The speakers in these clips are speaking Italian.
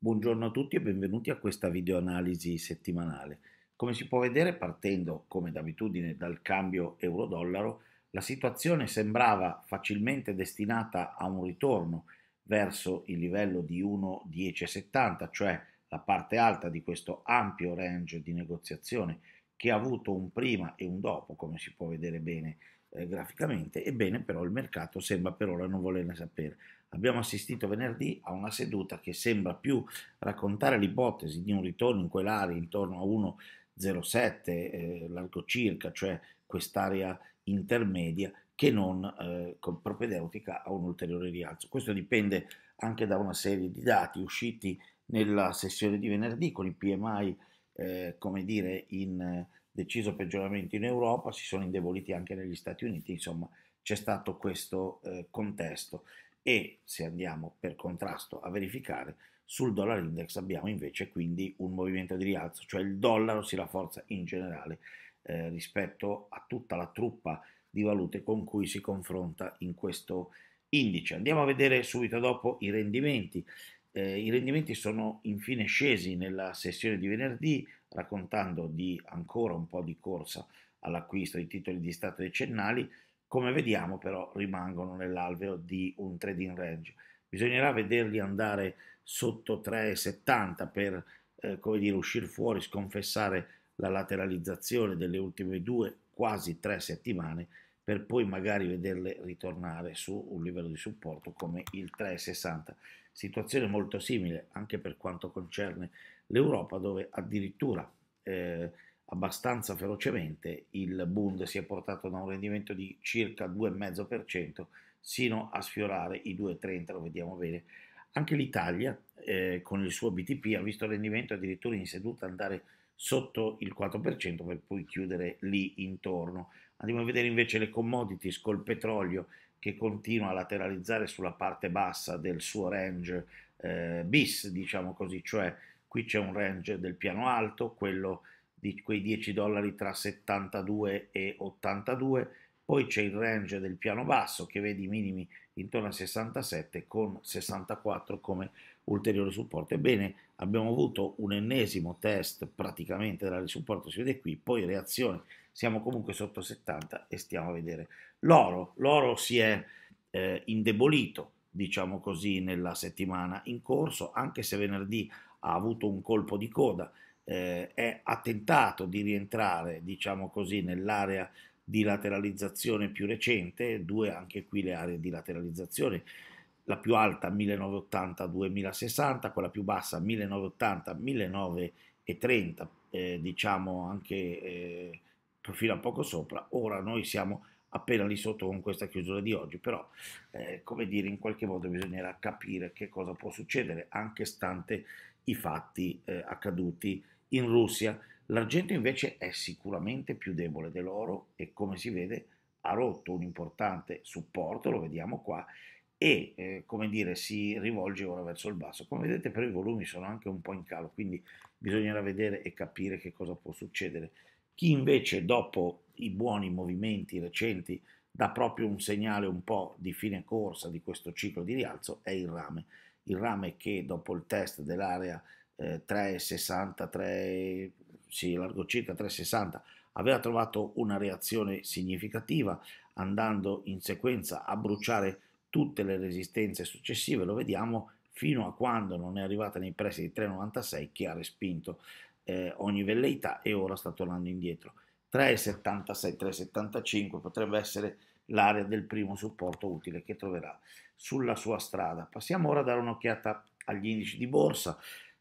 Buongiorno a tutti e benvenuti a questa videoanalisi settimanale. Come si può vedere, partendo come d'abitudine dal cambio euro-dollaro, la situazione sembrava facilmente destinata a un ritorno verso il livello di 1,1070, cioè la parte alta di questo ampio range di negoziazione che ha avuto un prima e un dopo, come si può vedere bene eh, graficamente, ebbene però il mercato sembra per ora non volerne sapere abbiamo assistito venerdì a una seduta che sembra più raccontare l'ipotesi di un ritorno in quell'area intorno a 1,07 eh, largo circa, cioè quest'area intermedia, che non eh, propedeutica a un ulteriore rialzo. Questo dipende anche da una serie di dati usciti nella sessione di venerdì con i PMI, eh, come dire, in deciso peggioramento in Europa, si sono indeboliti anche negli Stati Uniti, insomma c'è stato questo eh, contesto e se andiamo per contrasto a verificare sul dollar index abbiamo invece quindi un movimento di rialzo, cioè il dollaro si rafforza in generale eh, rispetto a tutta la truppa di valute con cui si confronta in questo indice. Andiamo a vedere subito dopo i rendimenti. Eh, I rendimenti sono infine scesi nella sessione di venerdì, raccontando di ancora un po' di corsa all'acquisto di titoli di Stato decennali come vediamo però rimangono nell'alveo di un trading range. Bisognerà vederli andare sotto 3,70 per eh, come dire, uscire fuori, sconfessare la lateralizzazione delle ultime due, quasi tre settimane, per poi magari vederle ritornare su un livello di supporto come il 3,60. Situazione molto simile anche per quanto concerne l'Europa, dove addirittura eh, abbastanza ferocemente, il Bund si è portato da un rendimento di circa 2,5% sino a sfiorare i 2,30, lo vediamo bene. Anche l'Italia eh, con il suo BTP ha visto il rendimento addirittura in seduta andare sotto il 4% per poi chiudere lì intorno. Andiamo a vedere invece le commodities col petrolio che continua a lateralizzare sulla parte bassa del suo range eh, bis, diciamo così, cioè qui c'è un range del piano alto, quello di quei 10 dollari tra 72 e 82, poi c'è il range del piano basso che vede i minimi intorno a 67 con 64 come ulteriore supporto. Ebbene, abbiamo avuto un ennesimo test praticamente della supporto, si vede qui, poi reazione, siamo comunque sotto 70 e stiamo a vedere l'oro. L'oro si è eh, indebolito, diciamo così, nella settimana in corso, anche se venerdì ha avuto un colpo di coda eh, è, ha tentato di rientrare, diciamo così, nell'area di lateralizzazione più recente, due anche qui le aree di lateralizzazione, la più alta 1980-2060, quella più bassa 1980-1930, eh, diciamo anche eh, fino a poco sopra, ora noi siamo appena lì sotto con questa chiusura di oggi, però eh, come dire in qualche modo bisognerà capire che cosa può succedere anche stante i fatti eh, accaduti in Russia l'argento invece è sicuramente più debole dell'oro e come si vede ha rotto un importante supporto, lo vediamo qua, e eh, come dire si rivolge ora verso il basso. Come vedete però i volumi sono anche un po' in calo, quindi bisognerà vedere e capire che cosa può succedere. Chi invece dopo i buoni movimenti recenti dà proprio un segnale un po' di fine corsa di questo ciclo di rialzo è il rame. Il rame che dopo il test dell'area eh, 3,63, sì, largo circa 3,60, aveva trovato una reazione significativa andando in sequenza a bruciare tutte le resistenze successive, lo vediamo fino a quando non è arrivata nei pressi di 3,96 che ha respinto eh, ogni velleità e ora sta tornando indietro. 3,76, 3,75 potrebbe essere l'area del primo supporto utile che troverà sulla sua strada. Passiamo ora a dare un'occhiata agli indici di borsa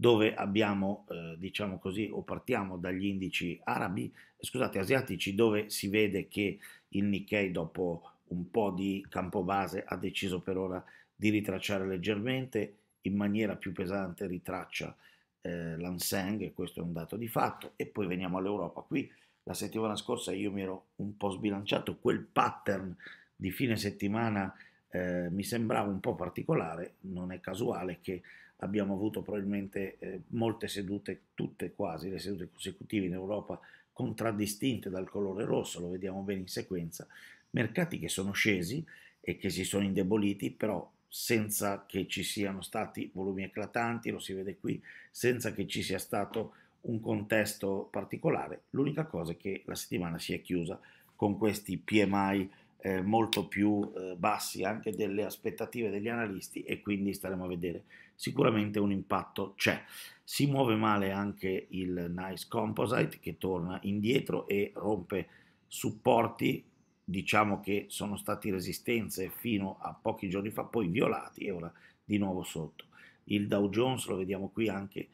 dove abbiamo, eh, diciamo così, o partiamo dagli indici arabi, eh, scusate, asiatici, dove si vede che il Nikkei dopo un po' di campo base ha deciso per ora di ritracciare leggermente, in maniera più pesante ritraccia eh, l'Anseng, questo è un dato di fatto, e poi veniamo all'Europa. Qui la settimana scorsa io mi ero un po' sbilanciato, quel pattern di fine settimana eh, mi sembrava un po' particolare, non è casuale che abbiamo avuto probabilmente eh, molte sedute, tutte quasi le sedute consecutive in Europa, contraddistinte dal colore rosso, lo vediamo bene in sequenza, mercati che sono scesi e che si sono indeboliti, però senza che ci siano stati volumi eclatanti, lo si vede qui, senza che ci sia stato un contesto particolare. L'unica cosa è che la settimana si è chiusa con questi PMI eh, molto più eh, bassi anche delle aspettative degli analisti e quindi staremo a vedere sicuramente un impatto c'è. Si muove male anche il Nice Composite che torna indietro e rompe supporti diciamo che sono stati resistenze fino a pochi giorni fa, poi violati e ora di nuovo sotto. Il Dow Jones, lo vediamo qui anche,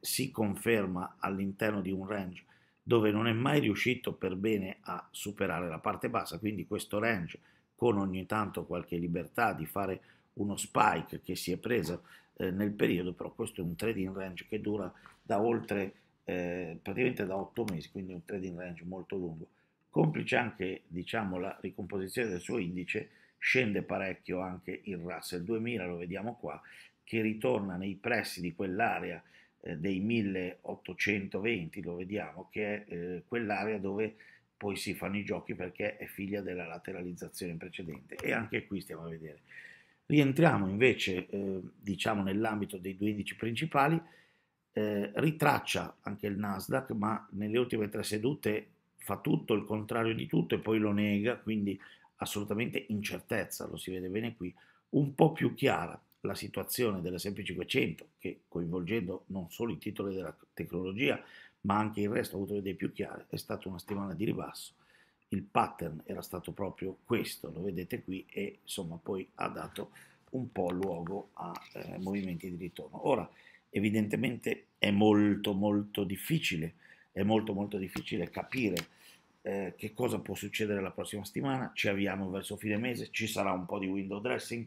si conferma all'interno di un range dove non è mai riuscito per bene a superare la parte bassa, quindi questo range con ogni tanto qualche libertà di fare uno spike che si è preso eh, nel periodo, però questo è un trading range che dura da oltre, eh, praticamente da 8 mesi, quindi un trading range molto lungo. Complice anche diciamo, la ricomposizione del suo indice, scende parecchio anche il Russell 2000, lo vediamo qua, che ritorna nei pressi di quell'area eh, dei 1820, lo vediamo, che è eh, quell'area dove poi si fanno i giochi perché è figlia della lateralizzazione precedente e anche qui stiamo a vedere Rientriamo invece, eh, diciamo, nell'ambito dei due indici principali, eh, ritraccia anche il Nasdaq, ma nelle ultime tre sedute fa tutto il contrario di tutto e poi lo nega, quindi assolutamente incertezza, lo si vede bene qui, un po' più chiara la situazione dell'S&P 500, che coinvolgendo non solo i titoli della tecnologia, ma anche il resto, ha avuto le idee più chiare, è stata una settimana di ribasso il pattern era stato proprio questo, lo vedete qui, e insomma poi ha dato un po' luogo a eh, movimenti di ritorno. Ora, evidentemente è molto molto difficile, è molto molto difficile capire eh, che cosa può succedere la prossima settimana, ci avviamo verso fine mese, ci sarà un po' di window dressing,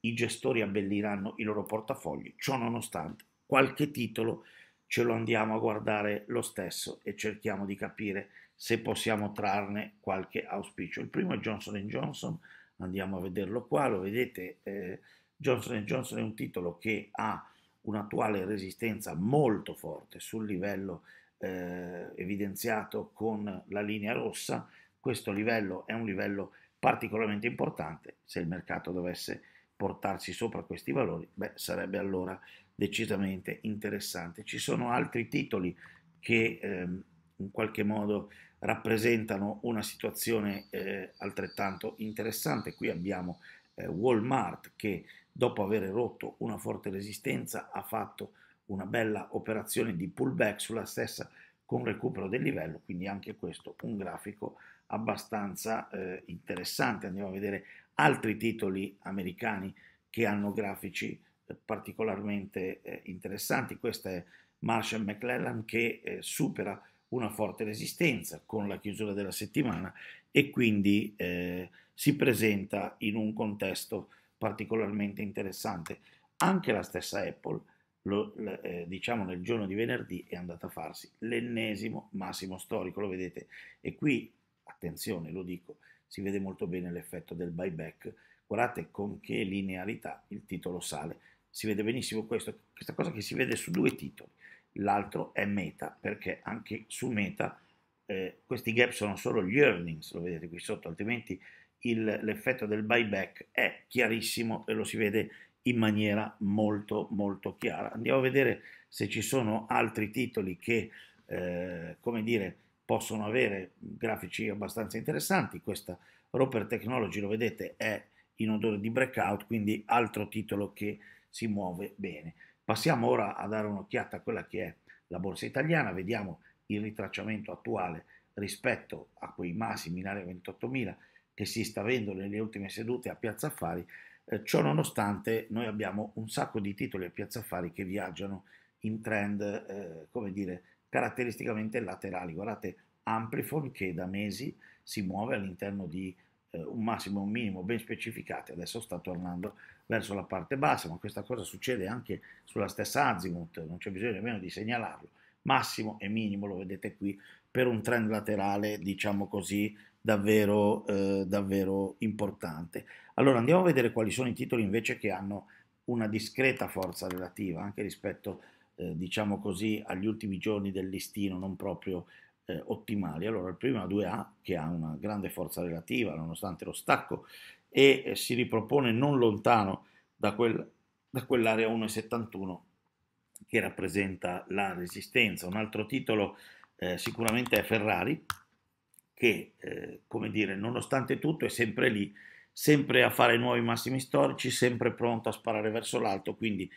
i gestori abbelliranno i loro portafogli, ciò nonostante qualche titolo ce lo andiamo a guardare lo stesso e cerchiamo di capire se possiamo trarne qualche auspicio. Il primo è Johnson Johnson, andiamo a vederlo qua, lo vedete, eh, Johnson Johnson è un titolo che ha un'attuale resistenza molto forte sul livello eh, evidenziato con la linea rossa, questo livello è un livello particolarmente importante, se il mercato dovesse portarsi sopra questi valori, beh, sarebbe allora decisamente interessante. Ci sono altri titoli che ehm, in qualche modo rappresentano una situazione eh, altrettanto interessante. Qui abbiamo eh, Walmart che dopo aver rotto una forte resistenza ha fatto una bella operazione di pullback sulla stessa con recupero del livello, quindi anche questo un grafico abbastanza eh, interessante. Andiamo a vedere altri titoli americani che hanno grafici eh, particolarmente eh, interessanti. Questa è Marshall McClellan che eh, supera una forte resistenza con la chiusura della settimana e quindi eh, si presenta in un contesto particolarmente interessante. Anche la stessa Apple, lo, eh, diciamo nel giorno di venerdì, è andata a farsi l'ennesimo massimo storico, lo vedete. E qui, attenzione, lo dico, si vede molto bene l'effetto del buyback. Guardate con che linearità il titolo sale. Si vede benissimo questo, questa cosa che si vede su due titoli l'altro è Meta, perché anche su Meta eh, questi gap sono solo gli earnings, lo vedete qui sotto, altrimenti il, l'effetto del buyback è chiarissimo e lo si vede in maniera molto molto chiara. Andiamo a vedere se ci sono altri titoli che, eh, come dire, possono avere grafici abbastanza interessanti. Questa Roper Technology, lo vedete, è in odore di breakout, quindi altro titolo che si muove bene. Passiamo ora a dare un'occhiata a quella che è la borsa italiana, vediamo il ritracciamento attuale rispetto a quei massimi in area 28.000 che si sta avendo nelle ultime sedute a Piazza Affari. Eh, ciò nonostante noi abbiamo un sacco di titoli a Piazza Affari che viaggiano in trend, eh, come dire, caratteristicamente laterali. Guardate Amplifon che da mesi si muove all'interno di eh, un massimo e un minimo ben specificati, adesso sta tornando verso la parte bassa, ma questa cosa succede anche sulla stessa Azimuth, non c'è bisogno nemmeno di segnalarlo. Massimo e minimo lo vedete qui per un trend laterale, diciamo così, davvero, eh, davvero importante. Allora andiamo a vedere quali sono i titoli invece che hanno una discreta forza relativa anche rispetto eh, diciamo così agli ultimi giorni del listino non proprio eh, ottimali allora il primo è 2A che ha una grande forza relativa nonostante lo stacco e eh, si ripropone non lontano da, quel, da quell'area 1,71 che rappresenta la resistenza. Un altro titolo eh, sicuramente è Ferrari, che eh, come dire, nonostante tutto è sempre lì, sempre a fare nuovi massimi storici, sempre pronto a sparare verso l'alto, quindi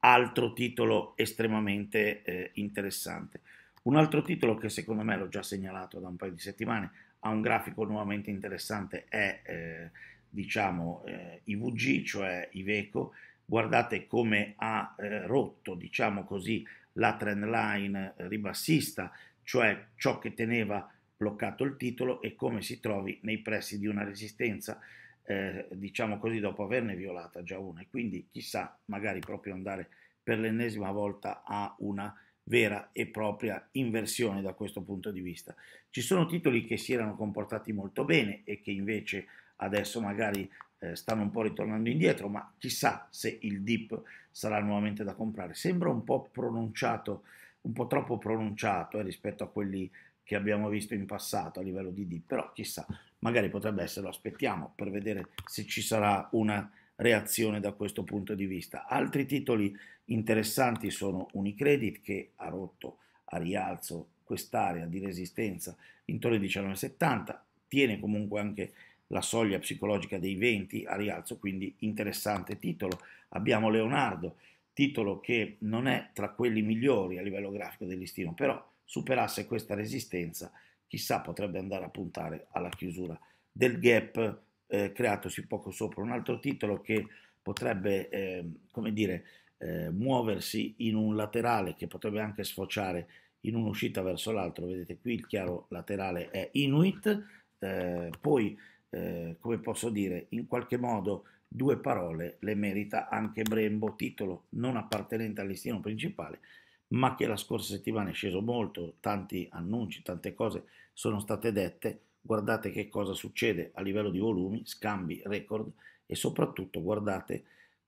altro titolo estremamente eh, interessante. Un altro titolo che secondo me l'ho già segnalato da un paio di settimane, ha un grafico nuovamente interessante, è eh, diciamo, eh, IVG, cioè Iveco, guardate come ha eh, rotto, diciamo così, la trend line ribassista, cioè ciò che teneva bloccato il titolo e come si trovi nei pressi di una resistenza, eh, diciamo così, dopo averne violata già una. E quindi chissà, magari proprio andare per l'ennesima volta a una vera e propria inversione da questo punto di vista. Ci sono titoli che si erano comportati molto bene e che invece adesso magari eh, stanno un po' ritornando indietro, ma chissà se il dip sarà nuovamente da comprare. Sembra un po' pronunciato, un po' troppo pronunciato eh, rispetto a quelli che abbiamo visto in passato a livello di dip, però chissà, magari potrebbe essere, lo aspettiamo per vedere se ci sarà una reazione da questo punto di vista. Altri titoli interessanti sono Unicredit che ha rotto a rialzo quest'area di resistenza intorno ai 19,70, tiene comunque anche la soglia psicologica dei 20 a rialzo, quindi interessante titolo. Abbiamo Leonardo, titolo che non è tra quelli migliori a livello grafico del listino, però superasse questa resistenza, chissà potrebbe andare a puntare alla chiusura del gap eh, creatosi poco sopra. Un altro titolo che potrebbe, eh, come dire, eh, muoversi in un laterale che potrebbe anche sfociare in un'uscita verso l'altro, vedete qui il chiaro laterale è Inuit, eh, poi eh, come posso dire, in qualche modo due parole le merita anche Brembo, titolo non appartenente al listino principale, ma che la scorsa settimana è sceso molto, tanti annunci, tante cose sono state dette, guardate che cosa succede a livello di volumi, scambi, record e soprattutto guardate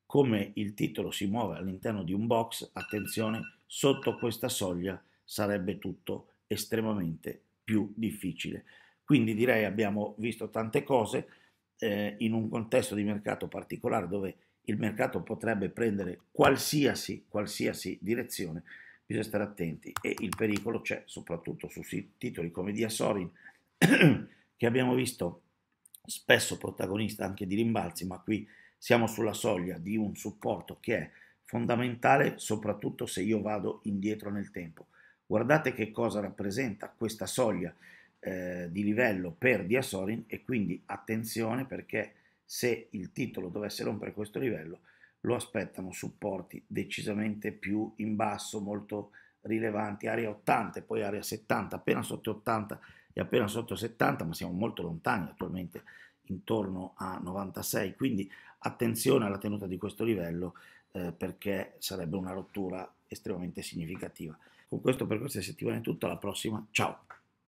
come il titolo si muove all'interno di un box, attenzione, sotto questa soglia sarebbe tutto estremamente più difficile. Quindi direi abbiamo visto tante cose eh, in un contesto di mercato particolare dove il mercato potrebbe prendere qualsiasi, qualsiasi direzione, bisogna stare attenti e il pericolo c'è soprattutto su titoli come Dia Sorin che abbiamo visto spesso protagonista anche di rimbalzi, ma qui siamo sulla soglia di un supporto che è fondamentale soprattutto se io vado indietro nel tempo. Guardate che cosa rappresenta questa soglia eh, di livello per Diasorin e quindi attenzione perché se il titolo dovesse rompere questo livello lo aspettano supporti decisamente più in basso, molto rilevanti, area 80 e poi area 70, appena sotto 80 e appena sotto 70, ma siamo molto lontani attualmente intorno a 96, quindi attenzione alla tenuta di questo livello eh, perché sarebbe una rottura estremamente significativa. Con questo per questa settimana è tutto, alla prossima, ciao!